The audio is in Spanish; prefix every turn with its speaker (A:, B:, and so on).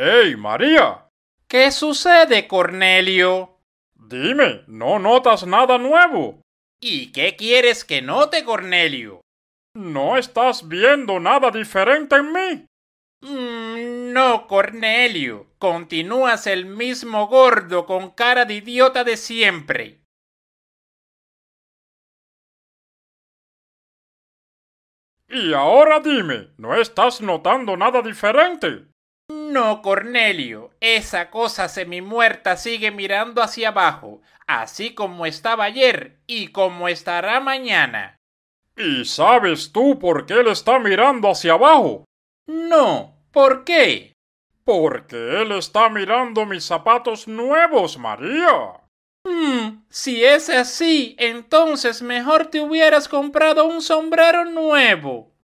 A: ¡Ey, María! ¿Qué sucede, Cornelio? Dime, no notas nada nuevo. ¿Y qué quieres que note, Cornelio? No estás viendo nada diferente en mí. Mm, no, Cornelio. Continúas el mismo gordo con cara de idiota de siempre. Y ahora dime, ¿no estás notando nada diferente? No, Cornelio, esa cosa
B: semimuerta
A: sigue mirando hacia abajo, así
B: como estaba ayer y como estará mañana.
A: ¿Y sabes tú por qué él está mirando hacia abajo? No, ¿por qué? Porque él está mirando mis zapatos nuevos, María. Mm, si es así, entonces mejor te hubieras comprado un sombrero nuevo.